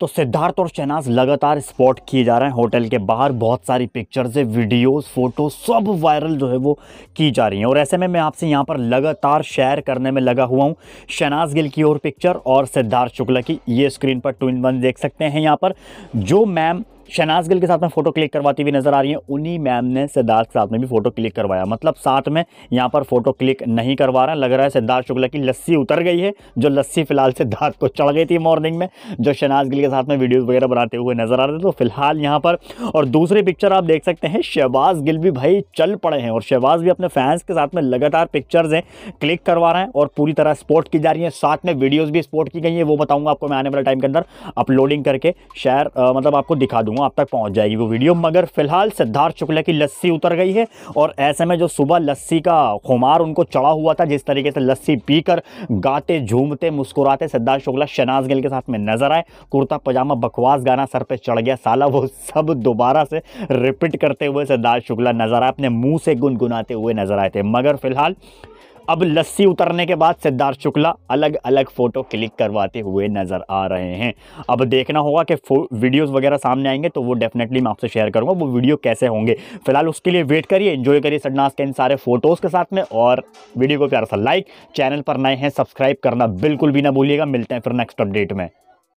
तो सिद्धार्थ और शहनाज लगातार स्पॉट किए जा रहे हैं होटल के बाहर बहुत सारी पिक्चर्स है वीडियोस फोटो सब वायरल जो है वो की जा रही हैं और ऐसे में मैं आपसे यहाँ पर लगातार शेयर करने में लगा हुआ हूँ शहनाज गिल की और पिक्चर और सिद्धार्थ शुक्ला की ये स्क्रीन पर ट्विन वन देख सकते हैं यहाँ पर जो मैम शहनाज गिल के साथ में फ़ोटो क्लिक करवाती हुई नज़र आ रही है उन्हीं मैम ने सिद्धार्थ के साथ में भी फ़ोटो क्लिक करवाया मतलब साथ में यहाँ पर फ़ोटो क्लिक नहीं करवा रहा लग रहा है सिद्धार्थ शुक्ला की लस्सी उतर गई है जो लस्सी फ़िलहाल सिद्धार्थ को चढ़ गई थी मॉर्निंग में जो शहनाज गिल के साथ में वीडियोज़ वगैरह बनाते हुए नज़र आ रहे थे तो फिलहाल यहाँ पर और दूसरी पिक्चर आप देख सकते हैं शहबाज गिल भी भाई चल पड़े हैं और शहबाज भी अपने फैंस के साथ में लगातार पिक्चर्स हैं क्लिक करवा रहे हैं और पूरी तरह स्पोर्ट की जा रही है साथ में वीडियोज़ भी स्पोर्ट की गई है वो बताऊँगा आपको मैं आने वाले टाइम के अंदर अपलोडिंग करके शेयर मतलब आपको दिखा दूँगा दूंगा आप तक पहुंच जाएगी वो वीडियो मगर फिलहाल सिद्धार्थ शुक्ला की लस्सी उतर गई है और ऐसे में जो सुबह लस्सी का खुमार उनको चढ़ा हुआ था जिस तरीके से लस्सी पीकर गाते झूमते मुस्कुराते सिद्धार्थ शुक्ला शनाज गिल के साथ में नजर आए कुर्ता पजामा बकवास गाना सर पर चढ़ गया साला वो सब दोबारा से रिपीट करते हुए सिद्धार्थ शुक्ला नजर आए अपने मुंह से गुनगुनाते हुए नजर आए थे मगर फिलहाल अब लस्सी उतरने के बाद सिद्धार्थ शुक्ला अलग अलग फ़ोटो क्लिक करवाते हुए नज़र आ रहे हैं अब देखना होगा कि वीडियोस वगैरह सामने आएंगे तो वो डेफिनेटली मैं आपसे शेयर करूंगा वो वीडियो कैसे होंगे फिलहाल उसके लिए वेट करिए इन्जॉय करिए सडनास के इन सारे फ़ोटोज़ के साथ में और वीडियो को प्यार सा लाइक चैनल पर नए हैं सब्सक्राइब करना बिल्कुल भी ना भूलिएगा मिलते हैं फिर नेक्स्ट अपडेट में